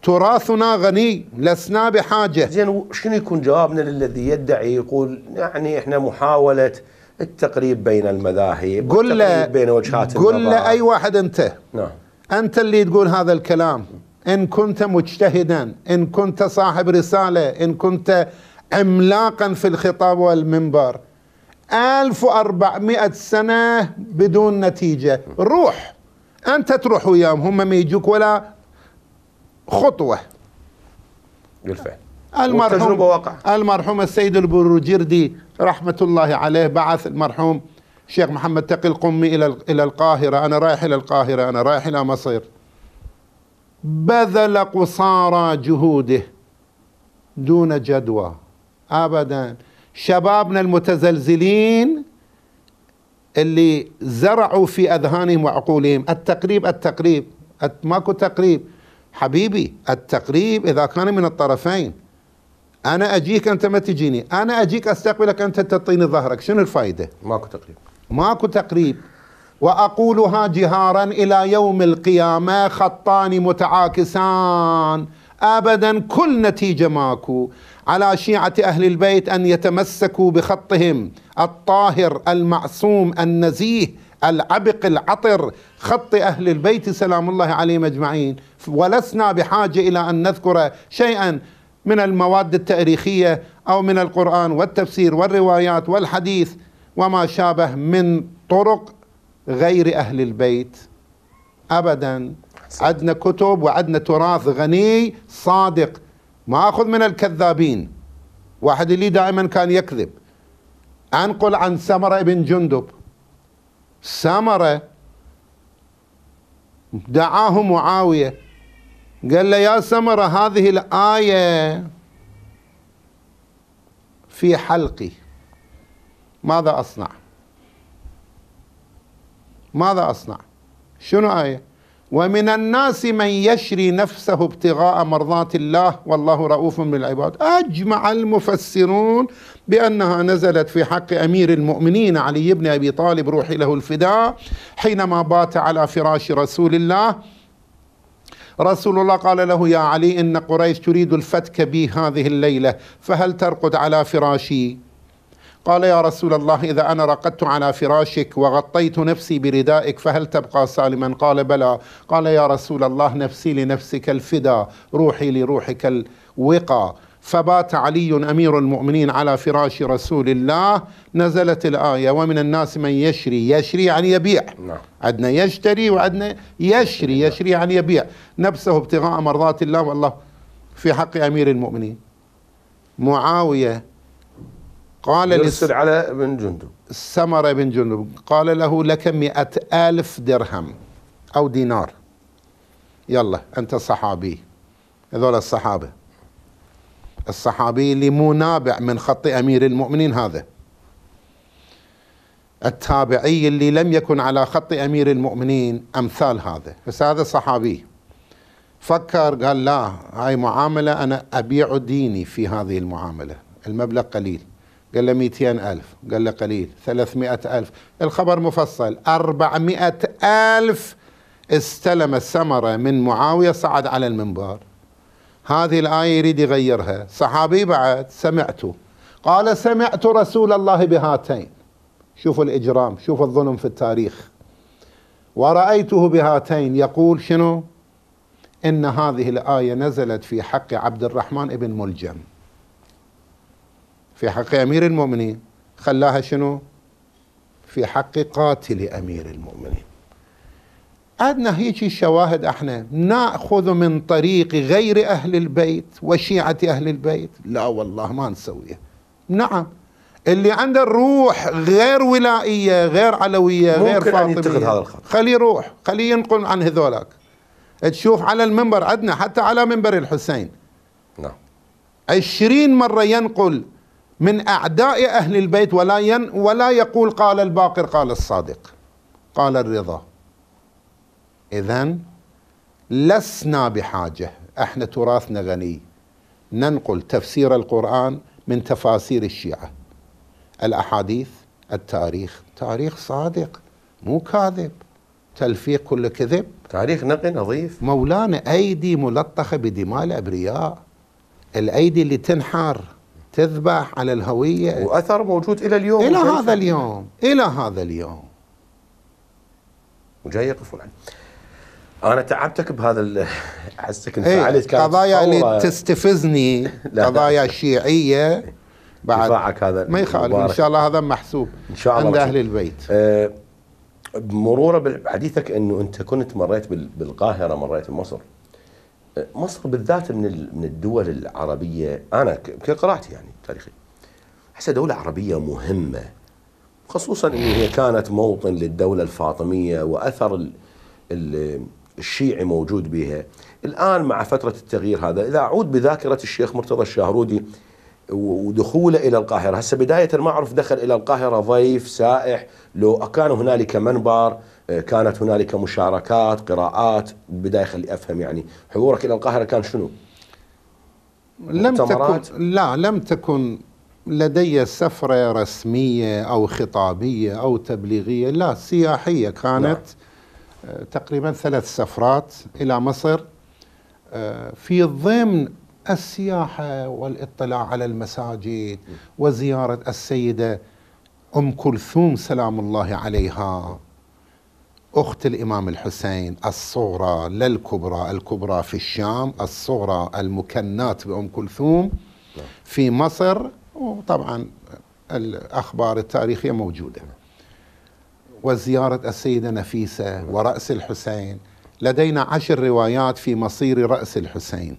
تراثنا غني لسنا بحاجه زين شنو يكون جوابنا للذي يدعي يقول يعني احنا محاوله التقريب بين المذاهب قل له بين وجهات قل له اي واحد انت نعم انت اللي تقول هذا الكلام ان كنت مجتهدا ان كنت صاحب رساله ان كنت عملاقا في الخطاب والمنبر 1400 سنة بدون نتيجة روح أنت تروح وياهم هم ما يجوك ولا خطوة بالفعل المرحوم واقع. المرحوم السيد البروجردي رحمة الله عليه بعث المرحوم شيخ محمد تقي القمي إلى إلى القاهرة أنا رايح إلى القاهرة أنا رايح إلى مصير بذل قصارى جهوده دون جدوى أبدا شبابنا المتزلزلين اللي زرعوا في اذهانهم وعقولهم التقريب التقريب ماكو تقريب حبيبي التقريب اذا كان من الطرفين انا اجيك انت ما تجيني انا اجيك استقبلك انت تعطيني ظهرك شنو الفائده ماكو تقريب ماكو تقريب واقولها جهارا الى يوم القيامه خطان متعاكسان ابدا كل نتيجه ماكو على شيعة أهل البيت أن يتمسكوا بخطهم الطاهر المعصوم النزيه العبق العطر خط أهل البيت سلام الله عليهم أجمعين ولسنا بحاجة إلى أن نذكر شيئا من المواد التاريخية أو من القرآن والتفسير والروايات والحديث وما شابه من طرق غير أهل البيت أبدا عندنا كتب وعدنا تراث غني صادق ما اخذ من الكذابين واحد اللي دائما كان يكذب انقل عن سمره بن جندب سمره دعاه معاويه قال له يا سمره هذه الايه في حلقي ماذا اصنع ماذا اصنع شنو ايه ومن الناس من يشري نفسه ابتغاء مرضات الله والله رؤوف بالعباد اجمع المفسرون بانها نزلت في حق امير المؤمنين علي بن ابي طالب روحي له الفداء حينما بات على فراش رسول الله رسول الله قال له يا علي ان قريش تريد الفتك بي هذه الليله فهل ترقد على فراشي قال يا رسول الله إذا أنا رقدت على فراشك وغطيت نفسي بردائك فهل تبقى سالما قال بلى قال يا رسول الله نفسي لنفسك الفدا روحي لروحك الوقى فبات علي امير المؤمنين على فراش رسول الله نزلت الايه ومن الناس من يشري يشري يعني يبيع نعم. يشتري وعدنا يشري نعم. يشري يعني يبيع نفسه ابتغاء مرضات الله والله في حق امير المؤمنين معاويه قال يرسل على ابن جندب سمرة بن جندب قال له لك مئة ألف درهم أو دينار يلا أنت صحابي هذول الصحابة الصحابي اللي مو نابع من خط أمير المؤمنين هذا التابعي اللي لم يكن على خط أمير المؤمنين أمثال هذا بس هذا صحابي فكر قال لا هاي معاملة أنا أبيع ديني في هذه المعاملة المبلغ قليل قال له 200 ألف قال له قليل 300 ألف الخبر مفصل 400 ألف استلم الثمرة من معاوية صعد على المنبر هذه الآية يريد يغيرها صحابي بعد سمعته قال سمعت رسول الله بهاتين شوفوا الإجرام شوفوا الظلم في التاريخ ورأيته بهاتين يقول شنو إن هذه الآية نزلت في حق عبد الرحمن بن ملجم في حق امير المؤمنين خلاها شنو؟ في حق قاتل امير المؤمنين. عندنا هيك الشواهد احنا ناخذ من طريق غير اهل البيت وشيعه اهل البيت، لا والله ما نسويها. نعم اللي عنده الروح غير ولائيه، غير علويه، غير فاطميه ممكن يتخذ هذا الخط خليه يروح، خليه ينقل عن هذولك تشوف على المنبر عندنا حتى على منبر الحسين. نعم. عشرين مرة ينقل من أعداء أهل البيت ولا, ين ولا يقول قال الباقر قال الصادق قال الرضا إذا لسنا بحاجة احنا تراثنا غني ننقل تفسير القرآن من تفاسير الشيعة الأحاديث التاريخ تاريخ صادق مو كاذب تلفيق كل كذب تاريخ نقي نظيف مولانا أيدي ملطخة بدماء الأبرياء الأيدي اللي تنحار تذبح على الهوية وأثر موجود إلى اليوم إلى هذا اليوم إلى هذا اليوم وجاي يقفون عنه انا تعبتك بهذا احسك انفعلت إيه، كانت قضايا اللي تستفزني قضايا شيعيه بعد هذا ما يخالف ان شاء الله هذا محسوب ان شاء الله عند اهل البيت أه مرورة بحديثك انه انت كنت مريت بالقاهره مريت بمصر مصر بالذات من من الدول العربيه انا كقراءتي يعني تاريخي احسها دوله عربيه مهمه خصوصا ان هي كانت موطن للدوله الفاطميه واثر الـ ال الشيعي موجود بها الان مع فتره التغيير هذا اذا اعود بذاكره الشيخ مرتضى الشاهرودي ودخوله الى القاهره، هسه بدايه ما اعرف دخل الى القاهره ضيف سائح لو كان هنالك منبر كانت هنالك مشاركات قراءات بداية خلي افهم يعني حضورك الى القاهره كان شنو؟ لم تكن لا لم تكن لدي سفره رسميه او خطابيه او تبليغيه لا سياحيه كانت نعم. آه، تقريبا ثلاث سفرات الى مصر آه، في ضمن السياحه والاطلاع على المساجد وزياره السيده ام كلثوم سلام الله عليها أخت الإمام الحسين الصغرى لا الكبرى الكبرى في الشام الصغرى المكنات بأم كلثوم في مصر وطبعا الأخبار التاريخية موجودة وزيارة السيدة نفيسة ورأس الحسين لدينا عشر روايات في مصير رأس الحسين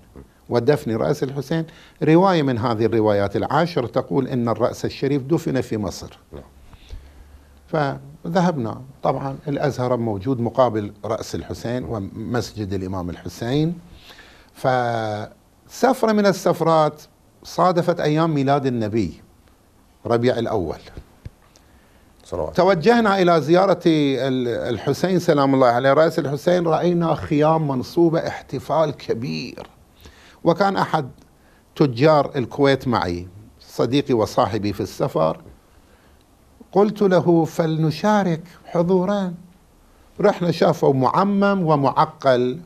ودفن رأس الحسين رواية من هذه الروايات العشر تقول أن الرأس الشريف دفن في مصر فذهبنا طبعا الأزهر موجود مقابل رأس الحسين ومسجد الإمام الحسين فسفرة من السفرات صادفت أيام ميلاد النبي ربيع الأول صلوات. توجهنا إلى زيارة الحسين سلام الله عليه رأس الحسين رأينا خيام منصوبة احتفال كبير وكان أحد تجار الكويت معي صديقي وصاحبي في السفر قلت له فلنشارك حضوران رحنا شافوا معمم ومعقل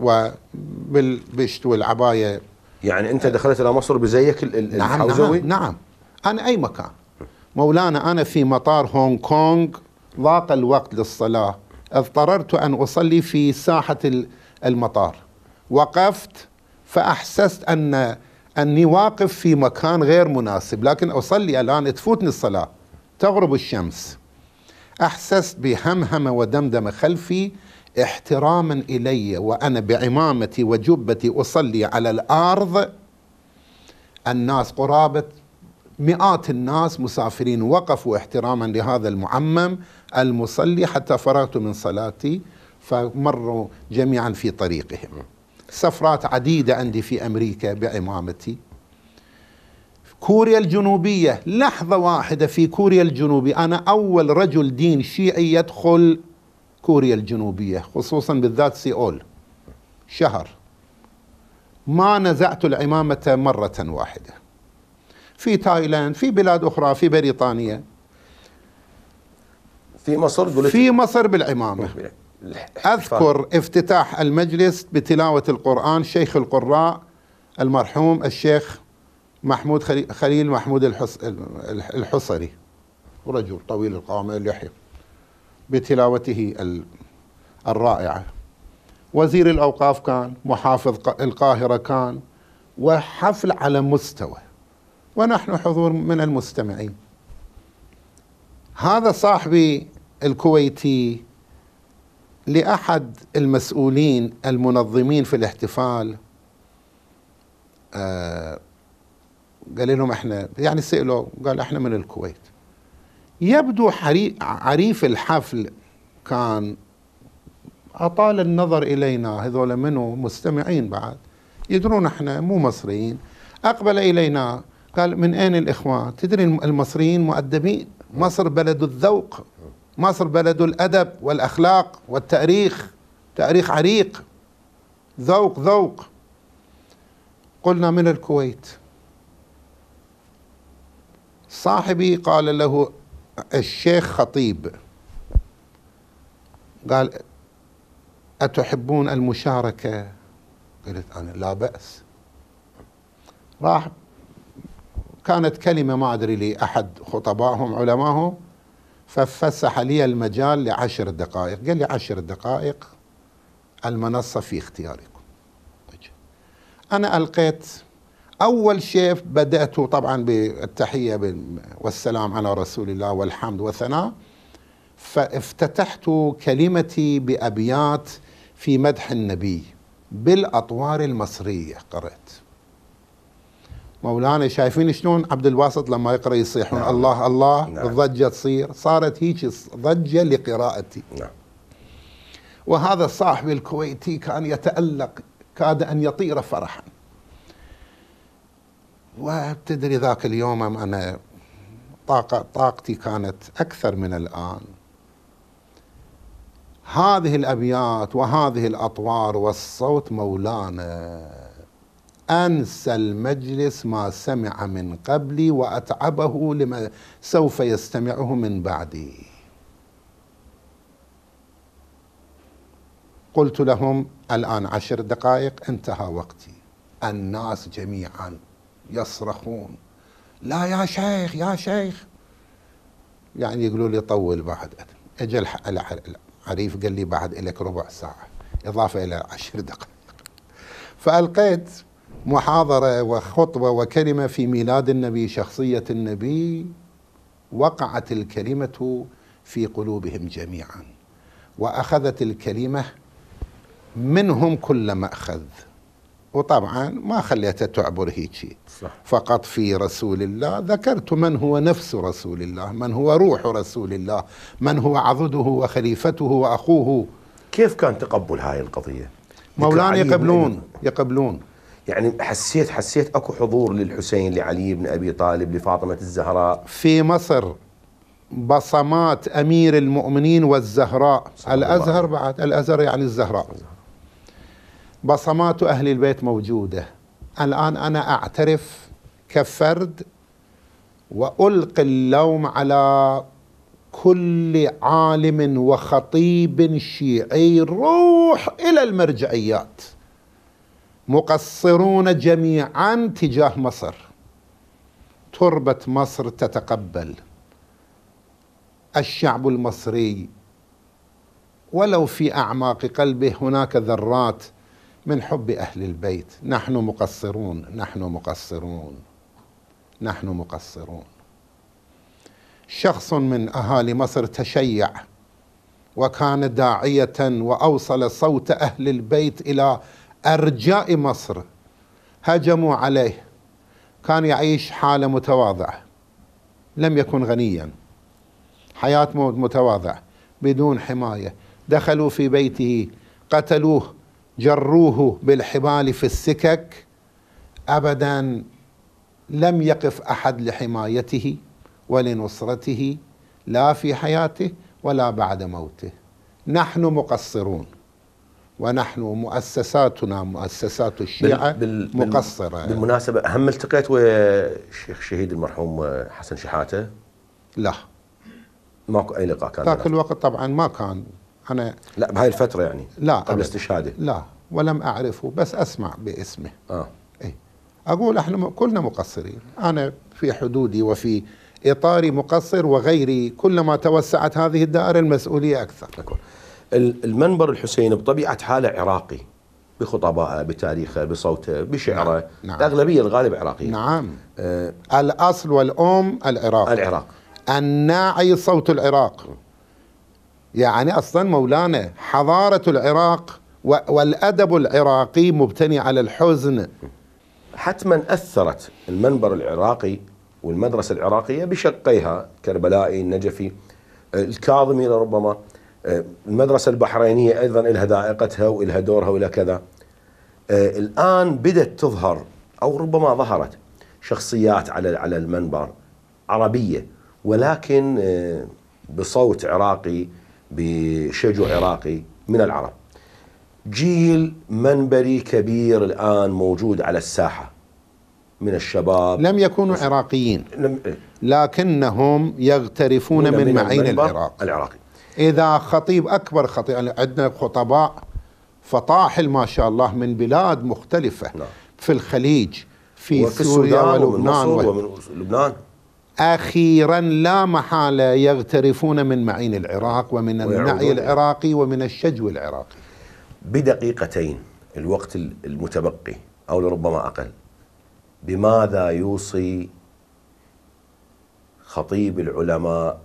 وبالبشت والعباية يعني أنت دخلت إلى مصر بزيك نعم، الحوزوي نعم, نعم أنا أي مكان مولانا أنا في مطار هونغ كونغ ضاق الوقت للصلاة اضطررت أن أصلي في ساحة المطار وقفت فأحسست أن أني واقف في مكان غير مناسب لكن أصلي الآن تفوتني الصلاة تغرب الشمس أحسست بهمهمة ودمدمة خلفي احتراما إلي وأنا بعمامتي وجبتي أصلي على الأرض الناس قرابة مئات الناس مسافرين وقفوا احتراما لهذا المعمم المصلي حتى فرغت من صلاتي فمروا جميعا في طريقهم سفرات عديدة عندي في أمريكا بعمامتي كوريا الجنوبية لحظة واحدة في كوريا الجنوبية أنا أول رجل دين شيعي يدخل كوريا الجنوبية خصوصا بالذات سيول شهر ما نزعت العمامة مرة واحدة في تايلاند في بلاد أخرى في بريطانيا في مصر قلت في مصر بالعمامة أذكر افتتاح المجلس بتلاوة القرآن شيخ القراء المرحوم الشيخ محمود خليل محمود الحص الحصري رجل طويل القامة اللحية بتلاوته الرائعة وزير الأوقاف كان محافظ القاهرة كان وحفل على مستوى ونحن حضور من المستمعين هذا صاحبي الكويتي لأحد المسؤولين المنظمين في الاحتفال آه قال لهم احنا يعني سألوا قال احنا من الكويت يبدو عريف الحفل كان أطال النظر إلينا هذول منو مستمعين بعد يدرون احنا مو مصريين أقبل إلينا قال من أين الإخوان تدري المصريين مؤدبين مصر بلد الذوق مصر بلد الأدب والأخلاق والتاريخ تاريخ عريق ذوق ذوق قلنا من الكويت صاحبي قال له الشيخ خطيب قال أتحبون المشاركة قلت أنا لا بأس راح كانت كلمة ما أدري لي أحد خطبائهم علمائهم ففسح لي المجال لعشر دقائق قال لي عشر دقائق المنصة في اختياركم طيب. أنا ألقيت أول شيء بدأت طبعا بالتحية والسلام على رسول الله والحمد والثناء فافتتحت كلمتي بأبيات في مدح النبي بالأطوار المصرية قرأت مولانا شايفين شلون عبد الواسط لما يقرأ يصيحون نعم. الله الله نعم. الضجة تصير صارت هيك ضجة لقراءتي نعم. وهذا الصاحب الكويتي كان يتألق كاد أن يطير فرحاً وبتدري ذاك اليوم أنا طاقة طاقتي كانت أكثر من الآن هذه الأبيات وهذه الأطوار والصوت مولانا أنسى المجلس ما سمع من قبلي وأتعبه لما سوف يستمعه من بعدي قلت لهم الآن عشر دقائق انتهى وقتي الناس جميعا يصرخون لا يا شيخ يا شيخ يعني يقولوا لي طول بعد اجل العريف قال لي بعد لك ربع ساعه اضافه الى عشر دقائق فالقيت محاضره وخطبه وكلمه في ميلاد النبي شخصيه النبي وقعت الكلمه في قلوبهم جميعا واخذت الكلمه منهم كل ماخذ وطبعا ما خليته تعبر هيك فقط في رسول الله ذكرت من هو نفس رسول الله من هو روح رسول الله من هو عضده وخليفته وأخوه كيف كان تقبل هاي القضية مولانا يقبلون يقبلون يعني حسيت حسيت اكو حضور للحسين لعلي بن ابي طالب لفاطمه الزهراء في مصر بصمات امير المؤمنين والزهراء الازهر بعد الازهر يعني الزهراء بصمات أهل البيت موجودة الآن أنا أعترف كفرد وألقي اللوم على كل عالم وخطيب شيعي روح إلى المرجعيات مقصرون جميعا تجاه مصر تربة مصر تتقبل الشعب المصري ولو في أعماق قلبه هناك ذرات من حب أهل البيت نحن مقصرون نحن مقصرون نحن مقصرون شخص من أهالي مصر تشيع وكان داعية وأوصل صوت أهل البيت إلى أرجاء مصر هجموا عليه كان يعيش حالة متواضعة لم يكن غنيا حياة متواضعة بدون حماية دخلوا في بيته قتلوه جروه بالحبال في السكك ابدا لم يقف احد لحمايته ولنصرته لا في حياته ولا بعد موته نحن مقصرون ونحن مؤسساتنا مؤسسات الشيعة بال بال مقصرة بالمناسبة هم التقيت ويا الشيخ الشهيد المرحوم حسن شحاتة لا ماكو أي لقاء كان ذاك الوقت طبعا ما كان انا لا بهاي الفتره يعني لا قبل استشهاده لا ولم اعرفه بس اسمع باسمه اه اي اقول احنا كلنا مقصرين انا في حدودي وفي اطاري مقصر وغيري كلما توسعت هذه الدائره المسؤوليه اكثر أكبر. المنبر الحسيني بطبيعه حاله عراقي بخطبائه بتاريخه بصوته بشعره نعم. الاغلبيه نعم. الغالب عراقيه نعم آه الاصل والام العراق العراق الناعي صوت العراق يعني اصلا مولانا حضاره العراق والادب العراقي مبتني على الحزن حتما اثرت المنبر العراقي والمدرسه العراقيه بشقيها كربلائي النجفي الكاظمي لربما المدرسه البحرينيه ايضا لها ذائقتها ولها دورها ولها كذا الان بدات تظهر او ربما ظهرت شخصيات على على المنبر عربيه ولكن آه، بصوت عراقي بشجو عراقي من العرب جيل منبري كبير الآن موجود على الساحة من الشباب لم يكونوا عراقيين لم لكنهم يغترفون من, من معين العراق العراقي إذا خطيب أكبر خطيب يعني عندنا خطباء فطاحل ما شاء الله من بلاد مختلفة نعم. في الخليج في سوريا ولبنان ومن لبنان اخيرا لا محاله يغترفون من معين العراق ومن النعي العراقي ومن الشجو العراقي. بدقيقتين الوقت المتبقي او لربما اقل بماذا يوصي خطيب العلماء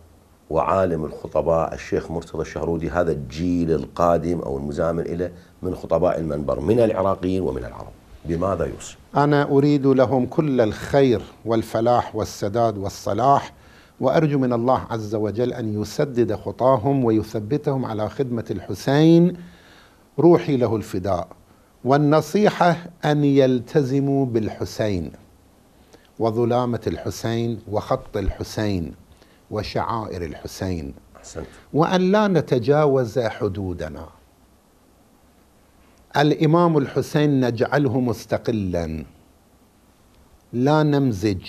وعالم الخطباء الشيخ مرتضى الشهرودي هذا الجيل القادم او المزامن إلى من خطباء المنبر من العراقيين ومن العرب. بماذا يوصي؟ أنا أريد لهم كل الخير والفلاح والسداد والصلاح وأرجو من الله عز وجل أن يسدد خطاهم ويثبتهم على خدمة الحسين روحي له الفداء والنصيحة أن يلتزموا بالحسين وظلامة الحسين وخط الحسين وشعائر الحسين أحسنت. وأن لا نتجاوز حدودنا الامام الحسين نجعله مستقلا لا نمزج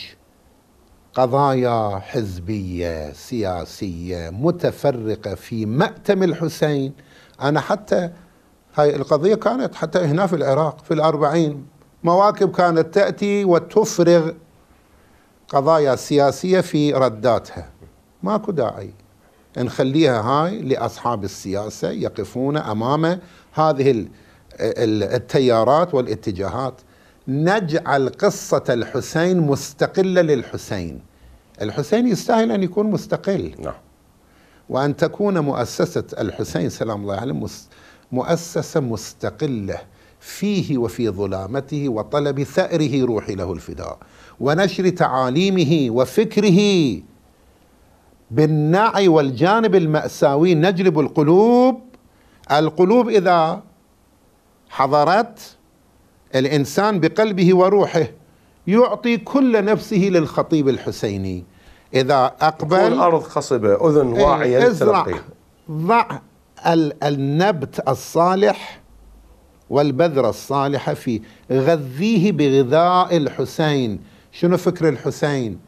قضايا حزبيه سياسيه متفرقه في مأتم الحسين انا حتى هاي القضيه كانت حتى هنا في العراق في الأربعين مواكب كانت تأتي وتفرغ قضايا سياسية في رداتها ماكو داعي نخليها هاي لأصحاب السياسة يقفون أمام هذه التيارات والاتجاهات نجعل قصة الحسين مستقلة للحسين الحسين يستاهل أن يكون مستقل نعم وأن تكون مؤسسة الحسين سلام الله عليه مؤسسة مستقلة فيه وفي ظلامته وطلب ثأره روحي له الفداء ونشر تعاليمه وفكره بالنعي والجانب المأساوي نجلب القلوب القلوب إذا حضارات الانسان بقلبه وروحه يعطي كل نفسه للخطيب الحسيني اذا اقبل ارض خصبه اذن إيه، واعيه ازرع ضع النبت الصالح والبذرة الصالحة فيه غذيه بغذاء الحسين شنو فكر الحسين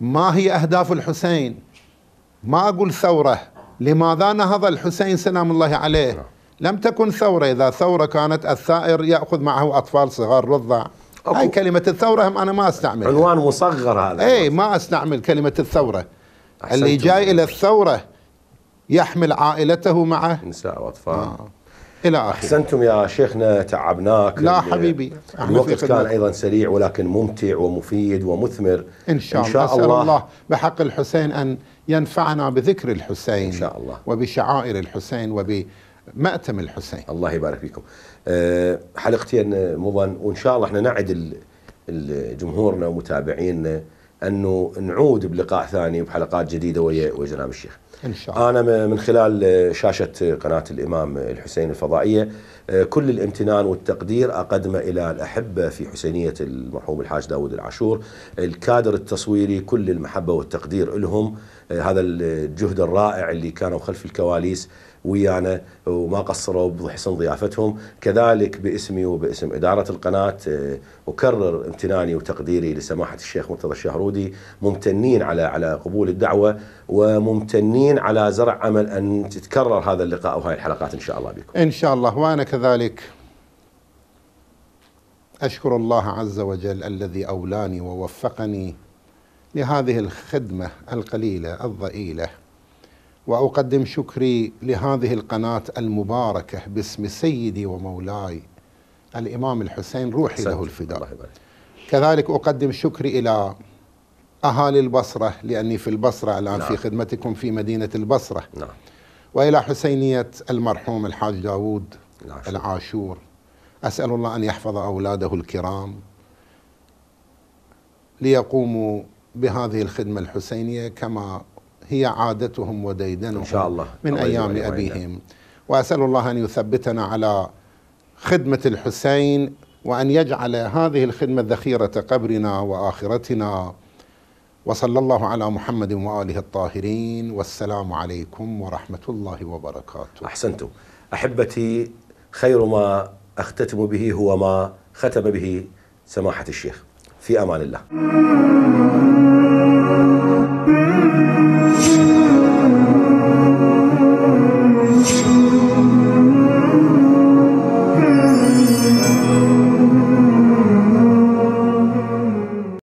ما هي أهداف الحسين ما أقول ثورة لماذا نهض الحسين سلام الله عليه نعم. لم تكن ثورة إذا ثورة كانت الثائر يأخذ معه أطفال صغار رضع أكو. هاي كلمة الثورة هم أنا ما أستعمل عنوان مصغر هذا أي ما أستعمل كلمة الثورة اللي جاي إلى الثورة يحمل عائلته معه نساء وأطفال آه. الى اخره احسنتم يا شيخنا تعبناك لا حبيبي الوقت كان ايضا سريع ولكن ممتع ومفيد ومثمر ان شاء الله, إن شاء الله. الله بحق الحسين ان ينفعنا بذكر الحسين ان شاء الله وبشعائر الحسين وب مأتم الحسين الله يبارك فيكم آه، حلقتين آه، مضن وان شاء الله احنا نعد جمهورنا ومتابعينا انه نعود بلقاء ثاني بحلقات جديده ويا ويا جناب الشيخ. ان شاء الله. انا من خلال آه، شاشه قناه الامام الحسين الفضائيه كل الامتنان والتقدير اقدمه الى الاحبه في حسينيه المرحوم الحاج داود العاشور، الكادر التصويري كل المحبه والتقدير لهم هذا الجهد الرائع اللي كانوا خلف الكواليس ويانا وما قصروا بحسن ضيافتهم كذلك باسمي وباسم إدارة القناة آه، أكرر امتناني وتقديري لسماحة الشيخ مرتضى الشهرودي ممتنين على على قبول الدعوة وممتنين على زرع أمل أن تتكرر هذا اللقاء وهاي الحلقات إن شاء الله بكم إن شاء الله وأنا كذلك أشكر الله عز وجل الذي أولاني ووفقني لهذه الخدمة القليلة الضئيلة واقدم شكري لهذه القناه المباركه باسم سيدي ومولاي الامام الحسين روحي له الفداء كذلك اقدم شكري الى اهالي البصره لاني في البصره الان نعم. في خدمتكم في مدينه البصره نعم. والى حسينيه المرحوم الحاج داوود نعم. العاشور اسال الله ان يحفظ اولاده الكرام ليقوموا بهذه الخدمه الحسينيه كما هي عادتهم وديدنهم إن شاء الله من الله أيام الله أبيهم وأسأل الله أن يثبتنا على خدمة الحسين وأن يجعل هذه الخدمة ذخيرة قبرنا وآخرتنا وصلى الله على محمد وآله الطاهرين والسلام عليكم ورحمة الله وبركاته أحسنتم أحبتي خير ما أختتم به هو ما ختم به سماحة الشيخ في أمان الله